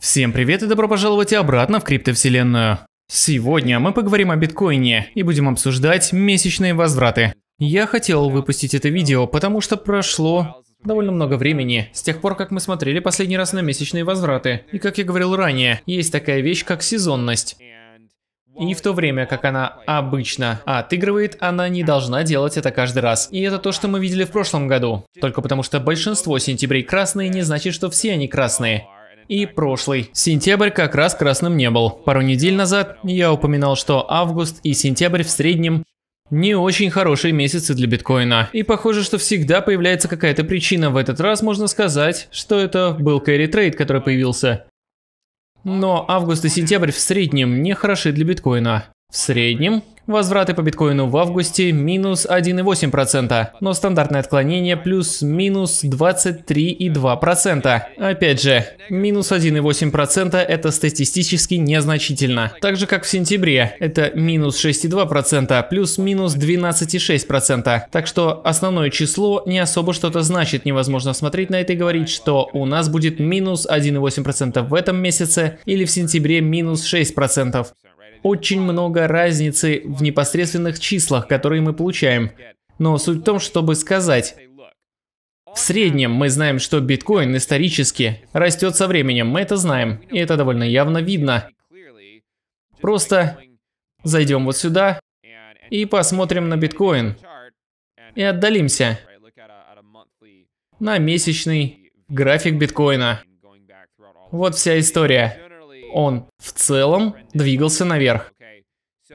Всем привет и добро пожаловать обратно в криптовселенную. Сегодня мы поговорим о биткоине и будем обсуждать месячные возвраты. Я хотел выпустить это видео, потому что прошло довольно много времени с тех пор, как мы смотрели последний раз на месячные возвраты. И как я говорил ранее, есть такая вещь, как сезонность. И в то время, как она обычно отыгрывает, она не должна делать это каждый раз. И это то, что мы видели в прошлом году. Только потому, что большинство сентябрей красные, не значит, что все они красные и прошлый. Сентябрь как раз красным не был. Пару недель назад я упоминал, что август и сентябрь в среднем не очень хорошие месяцы для биткоина. И похоже, что всегда появляется какая-то причина. В этот раз можно сказать, что это был кэрри трейд, который появился. Но август и сентябрь в среднем не хороши для биткоина. В среднем возвраты по биткоину в августе минус 1,8%, но стандартное отклонение плюс-минус 23,2%. Опять же, минус 1,8% это статистически незначительно. Так же как в сентябре, это минус 6,2%, плюс-минус 12,6%. Так что основное число не особо что-то значит, невозможно смотреть на это и говорить, что у нас будет минус 1,8% в этом месяце или в сентябре минус 6% очень много разницы в непосредственных числах, которые мы получаем. Но суть в том, чтобы сказать, в среднем мы знаем, что биткоин исторически растет со временем, мы это знаем, и это довольно явно видно. Просто зайдем вот сюда и посмотрим на биткоин и отдалимся на месячный график биткоина. Вот вся история он в целом двигался наверх.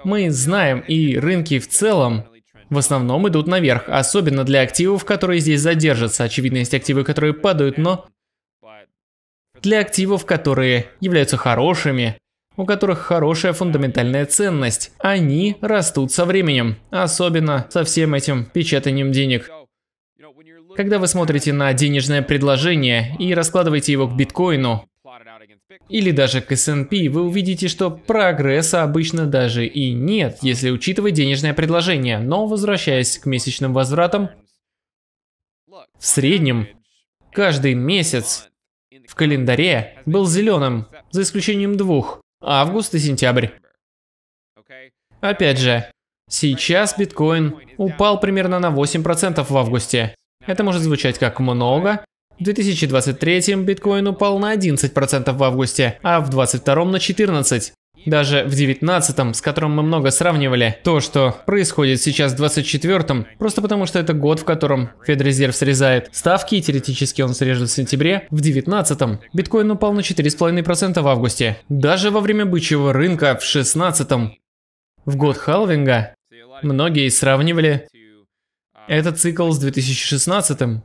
Мы знаем, и рынки в целом в основном идут наверх, особенно для активов, которые здесь задержатся. Очевидно, есть активы, которые падают, но для активов, которые являются хорошими, у которых хорошая фундаментальная ценность, они растут со временем, особенно со всем этим печатанием денег. Когда вы смотрите на денежное предложение и раскладываете его к биткоину, или даже к S&P, вы увидите, что прогресса обычно даже и нет, если учитывать денежное предложение. Но возвращаясь к месячным возвратам, в среднем каждый месяц в календаре был зеленым, за исключением двух – август и сентябрь. Опять же, сейчас биткоин упал примерно на 8% в августе. Это может звучать как много, в 2023 биткоин упал на 11% в августе, а в 2022 на 14%. Даже в 19 с которым мы много сравнивали, то, что происходит сейчас в 24 просто потому что это год, в котором Федрезерв срезает ставки, и теоретически он срежет в сентябре, в 19 биткоин упал на 4,5% в августе. Даже во время бычьего рынка в 16 В год халвинга многие сравнивали этот цикл с 2016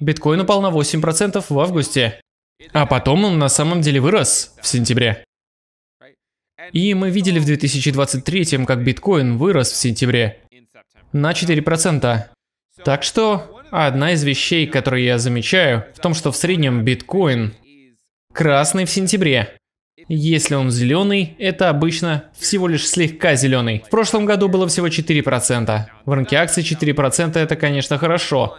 Биткоин упал на 8% в августе. А потом он на самом деле вырос в сентябре. И мы видели в 2023, как биткоин вырос в сентябре на 4%. Так что одна из вещей, которые я замечаю, в том, что в среднем биткоин красный в сентябре. Если он зеленый, это обычно всего лишь слегка зеленый. В прошлом году было всего 4%. В рынке акций 4% это, конечно, хорошо.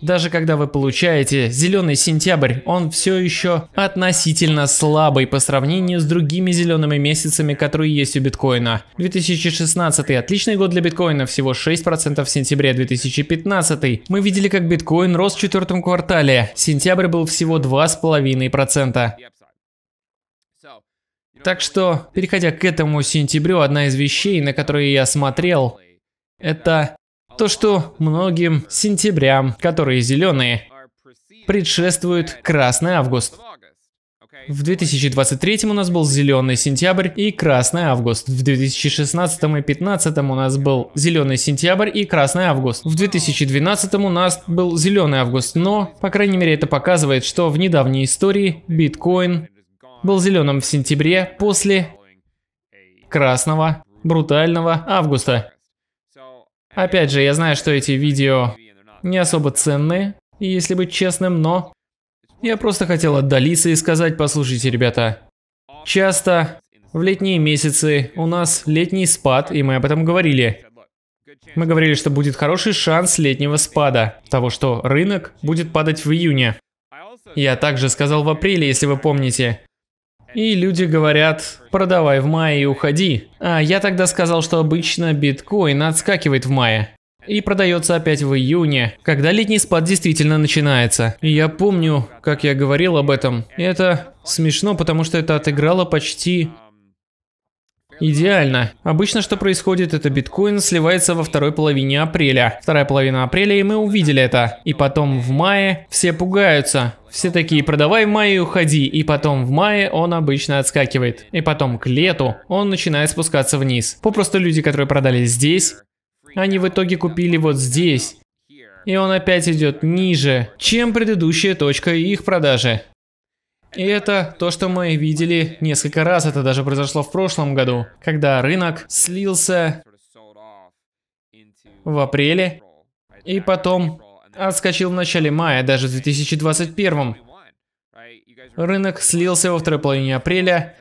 Даже когда вы получаете зеленый сентябрь, он все еще относительно слабый по сравнению с другими зелеными месяцами, которые есть у биткоина. 2016 отличный год для биткоина, всего 6% в сентябре 2015. Мы видели, как биткоин рос в четвертом квартале, сентябрь был всего 2,5%. Так что, переходя к этому сентябрю, одна из вещей, на которые я смотрел, это то, что многим сентябрям, которые зеленые, предшествует красный август. В 2023 у нас был зеленый сентябрь и красный август. В 2016 и 2015 у нас был зеленый сентябрь и красный август. В 2012 у нас был зеленый август, но, по крайней мере, это показывает, что в недавней истории биткоин был зеленым в сентябре после красного брутального августа. Опять же, я знаю, что эти видео не особо ценные, если быть честным, но... Я просто хотел отдалиться и сказать, послушайте, ребята, часто в летние месяцы у нас летний спад, и мы об этом говорили. Мы говорили, что будет хороший шанс летнего спада, того, что рынок будет падать в июне. Я также сказал в апреле, если вы помните. И люди говорят, продавай в мае и уходи. А я тогда сказал, что обычно биткоин отскакивает в мае и продается опять в июне, когда летний спад действительно начинается. И я помню, как я говорил об этом. это смешно, потому что это отыграло почти Идеально. Обычно что происходит, это биткоин сливается во второй половине апреля. Вторая половина апреля, и мы увидели это. И потом в мае все пугаются. Все такие, продавай в мае и уходи, и потом в мае он обычно отскакивает. И потом к лету он начинает спускаться вниз. Попросту люди, которые продали здесь, они в итоге купили вот здесь. И он опять идет ниже, чем предыдущая точка их продажи. И это то, что мы видели несколько раз, это даже произошло в прошлом году, когда рынок слился в апреле и потом отскочил в начале мая, даже в 2021. Рынок слился во второй половине апреля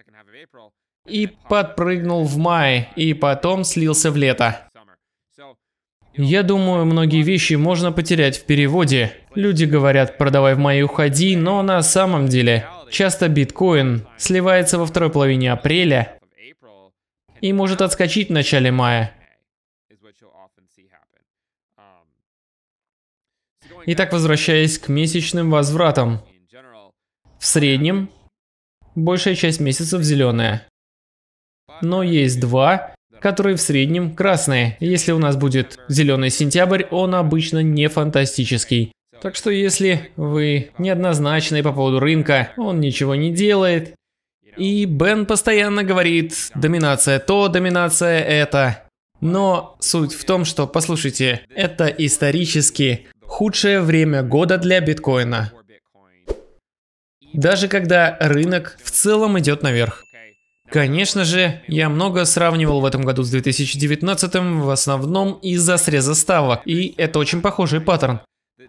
и подпрыгнул в мае, и потом слился в лето. Я думаю, многие вещи можно потерять в переводе. Люди говорят «продавай в мае, уходи», но на самом деле Часто биткоин сливается во второй половине апреля и может отскочить в начале мая. Итак, возвращаясь к месячным возвратам. В среднем, большая часть месяцев зеленая. Но есть два, которые в среднем красные. Если у нас будет зеленый сентябрь, он обычно не фантастический. Так что если вы неоднозначны по поводу рынка, он ничего не делает. И Бен постоянно говорит, доминация то, доминация это. Но суть в том, что, послушайте, это исторически худшее время года для биткоина. Даже когда рынок в целом идет наверх. Конечно же, я много сравнивал в этом году с 2019 в основном из-за среза ставок, и это очень похожий паттерн.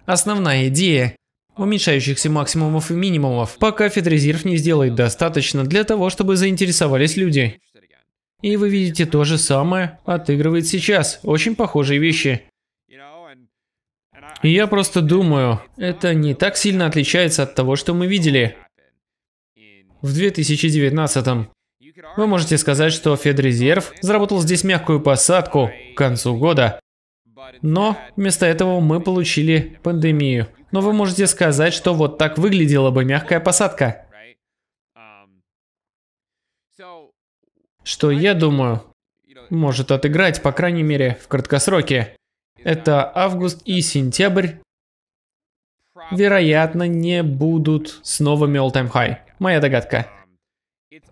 Основная идея уменьшающихся максимумов и минимумов, пока Федрезерв не сделает достаточно для того, чтобы заинтересовались люди. И вы видите то же самое отыгрывает сейчас, очень похожие вещи. И я просто думаю, это не так сильно отличается от того, что мы видели в 2019 -м. Вы можете сказать, что Федрезерв заработал здесь мягкую посадку к концу года. Но вместо этого мы получили пандемию. Но вы можете сказать, что вот так выглядела бы мягкая посадка. Что я думаю, может отыграть, по крайней мере, в краткосроке. Это август и сентябрь. Вероятно, не будут снова новыми all-time high. Моя догадка.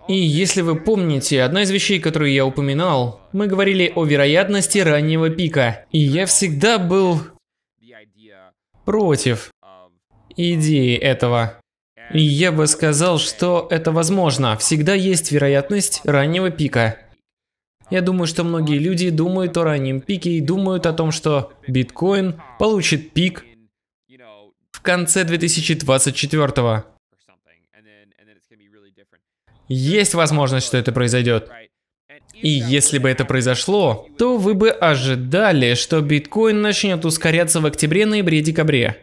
И если вы помните, одна из вещей, которую я упоминал, мы говорили о вероятности раннего пика. И я всегда был против идеи этого. И я бы сказал, что это возможно. Всегда есть вероятность раннего пика. Я думаю, что многие люди думают о раннем пике и думают о том, что биткоин получит пик в конце 2024 года. Есть возможность, что это произойдет. И если бы это произошло, то вы бы ожидали, что биткоин начнет ускоряться в октябре, ноябре, декабре.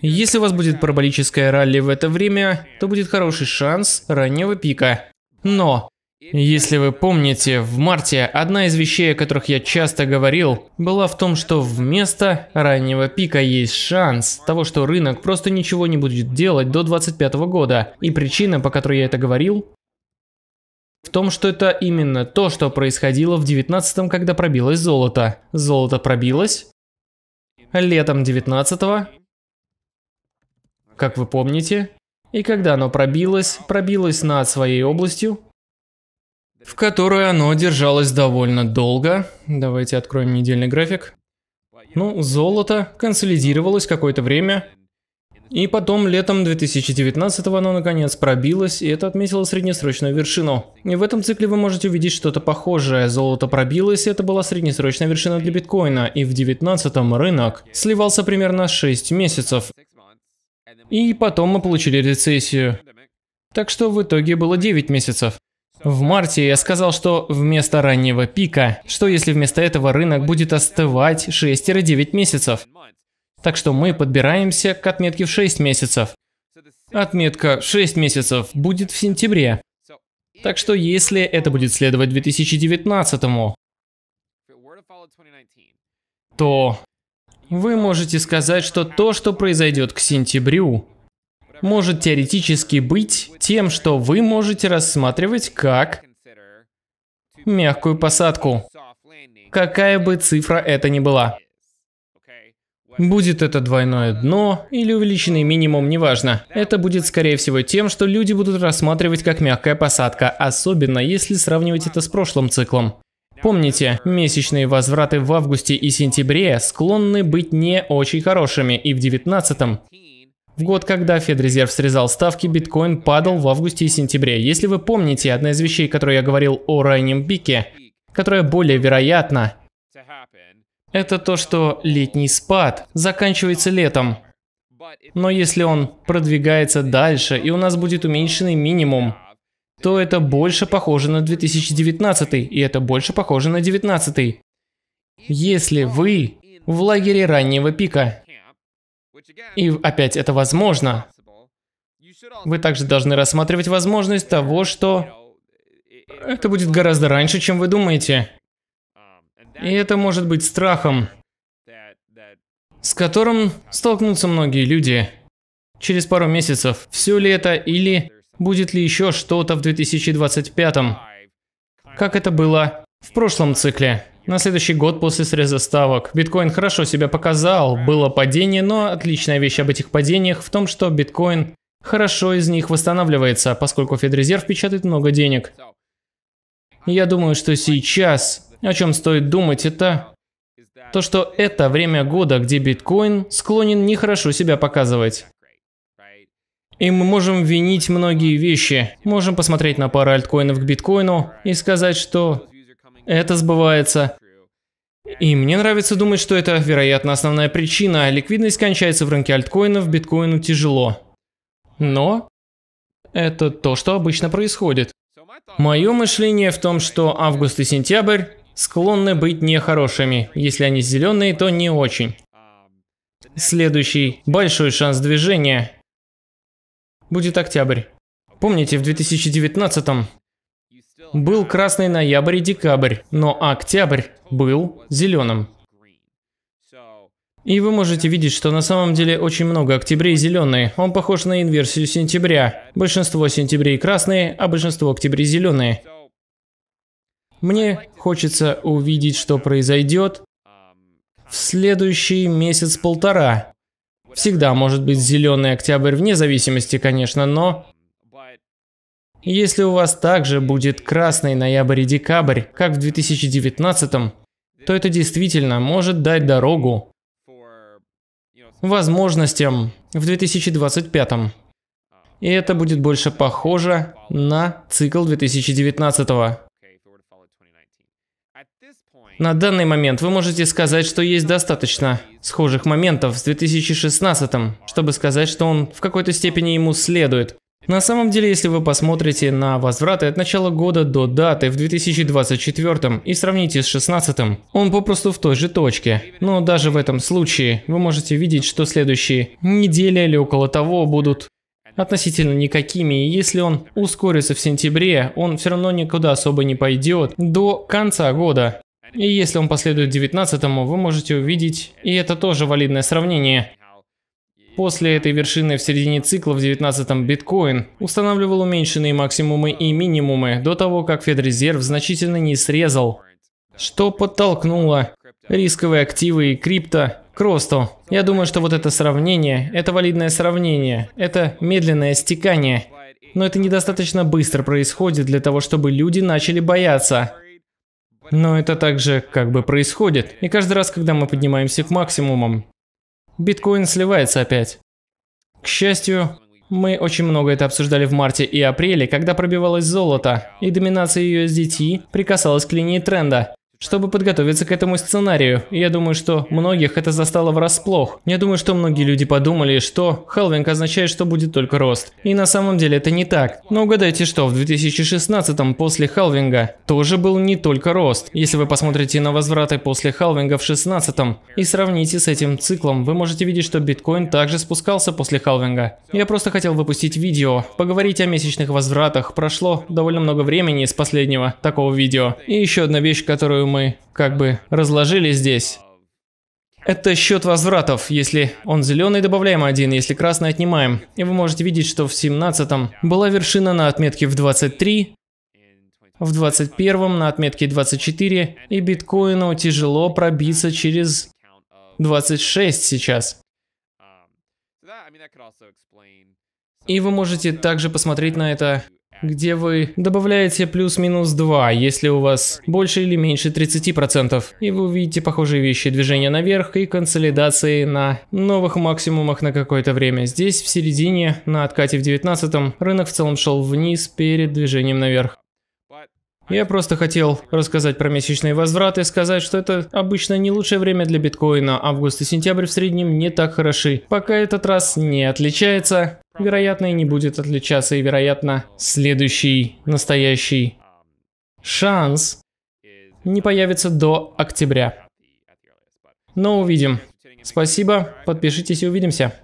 Если у вас будет параболическая ралли в это время, то будет хороший шанс раннего пика. Но если вы помните, в марте одна из вещей, о которых я часто говорил, была в том, что вместо раннего пика есть шанс того, что рынок просто ничего не будет делать до 2025 года. И причина, по которой я это говорил, в том, что это именно то, что происходило в 19-м, когда пробилось золото. Золото пробилось летом 19-го, как вы помните, и когда оно пробилось, пробилось над своей областью, в которой оно держалось довольно долго. Давайте откроем недельный график. Ну, золото консолидировалось какое-то время, и потом летом 2019-го оно наконец пробилось, и это отметило среднесрочную вершину. И в этом цикле вы можете увидеть что-то похожее. Золото пробилось, и это была среднесрочная вершина для биткоина, и в 19-м рынок сливался примерно 6 месяцев. И потом мы получили рецессию. Так что в итоге было 9 месяцев. В марте я сказал, что вместо раннего пика, что если вместо этого рынок будет остывать 6-9 месяцев. Так что мы подбираемся к отметке в 6 месяцев. Отметка 6 месяцев будет в сентябре. Так что если это будет следовать 2019, то вы можете сказать, что то, что произойдет к сентябрю, может теоретически быть тем, что вы можете рассматривать как мягкую посадку, какая бы цифра это ни была. Будет это двойное дно или увеличенный минимум, неважно. Это будет скорее всего тем, что люди будут рассматривать как мягкая посадка, особенно если сравнивать это с прошлым циклом. Помните, месячные возвраты в августе и сентябре склонны быть не очень хорошими и в девятнадцатом, в год, когда Федрезерв срезал ставки, биткоин падал в августе и сентябре. Если вы помните, одна из вещей, которую я говорил о раннем пике, которая более вероятна, это то, что летний спад заканчивается летом. Но если он продвигается дальше, и у нас будет уменьшенный минимум, то это больше похоже на 2019, и это больше похоже на 2019. Если вы в лагере раннего пика, и опять это возможно. Вы также должны рассматривать возможность того, что это будет гораздо раньше, чем вы думаете. И это может быть страхом, с которым столкнутся многие люди. Через пару месяцев. Все ли это или будет ли еще что-то в 2025? Как это было в прошлом цикле? На следующий год после среза ставок биткоин хорошо себя показал, было падение, но отличная вещь об этих падениях в том, что биткоин хорошо из них восстанавливается, поскольку Федрезерв печатает много денег. И я думаю, что сейчас, о чем стоит думать, это то, что это время года, где биткоин склонен нехорошо себя показывать. И мы можем винить многие вещи. Можем посмотреть на пару альткоинов к биткоину и сказать, что это сбывается. И мне нравится думать, что это, вероятно, основная причина. А ликвидность кончается в рынке альткоинов, биткоину тяжело. Но это то, что обычно происходит. Мое мышление в том, что август и сентябрь склонны быть нехорошими. Если они зеленые, то не очень. Следующий большой шанс движения будет октябрь. Помните, в 2019-м был красный ноябрь и декабрь, но октябрь был зеленым. И вы можете видеть, что на самом деле очень много октябрей зеленые. Он похож на инверсию сентября. Большинство сентябрей красные, а большинство октябрей зеленые. Мне хочется увидеть, что произойдет в следующий месяц-полтора. Всегда может быть зеленый октябрь, вне зависимости, конечно, но если у вас также будет красный ноябрь и декабрь, как в 2019, м то это действительно может дать дорогу возможностям в 2025. м И это будет больше похоже на цикл 2019. го На данный момент вы можете сказать, что есть достаточно схожих моментов с 2016, чтобы сказать, что он в какой-то степени ему следует. На самом деле, если вы посмотрите на возвраты от начала года до даты в 2024 и сравните с 16, он попросту в той же точке. Но даже в этом случае вы можете видеть, что следующие недели или около того будут относительно никакими, и если он ускорится в сентябре, он все равно никуда особо не пойдет до конца года. И если он последует 19 му вы можете увидеть, и это тоже валидное сравнение, После этой вершины в середине цикла в 19-м биткоин устанавливал уменьшенные максимумы и минимумы до того, как Федрезерв значительно не срезал, что подтолкнуло рисковые активы и крипто к росту. Я думаю, что вот это сравнение, это валидное сравнение, это медленное стекание. Но это недостаточно быстро происходит для того, чтобы люди начали бояться. Но это также как бы происходит. И каждый раз, когда мы поднимаемся к максимумам, биткоин сливается опять. К счастью, мы очень много это обсуждали в марте и апреле, когда пробивалось золото, и доминация USDT прикасалась к линии тренда чтобы подготовиться к этому сценарию. я думаю, что многих это застало врасплох. Я думаю, что многие люди подумали, что халвинг означает, что будет только рост. И на самом деле это не так. Но угадайте, что в 2016 м после халвинга тоже был не только рост. Если вы посмотрите на возвраты после халвинга в 16 и сравните с этим циклом, вы можете видеть, что биткоин также спускался после халвинга. Я просто хотел выпустить видео, поговорить о месячных возвратах. Прошло довольно много времени с последнего такого видео. И еще одна вещь, которую мы как бы разложили здесь. Это счет возвратов. Если он зеленый, добавляем один, если красный, отнимаем. И вы можете видеть, что в 17 была вершина на отметке в 23, в 21 на отметке 24, и биткоину тяжело пробиться через 26 сейчас. И вы можете также посмотреть на это где вы добавляете плюс-минус 2, если у вас больше или меньше 30%, и вы увидите похожие вещи движения наверх и консолидации на новых максимумах на какое-то время. Здесь в середине, на откате в 19 рынок в целом шел вниз перед движением наверх. Я просто хотел рассказать про месячные возвраты, сказать, что это обычно не лучшее время для биткоина. А август и сентябрь в среднем не так хороши. Пока этот раз не отличается, вероятно и не будет отличаться, и вероятно следующий настоящий шанс не появится до октября. Но увидим. Спасибо, подпишитесь и увидимся.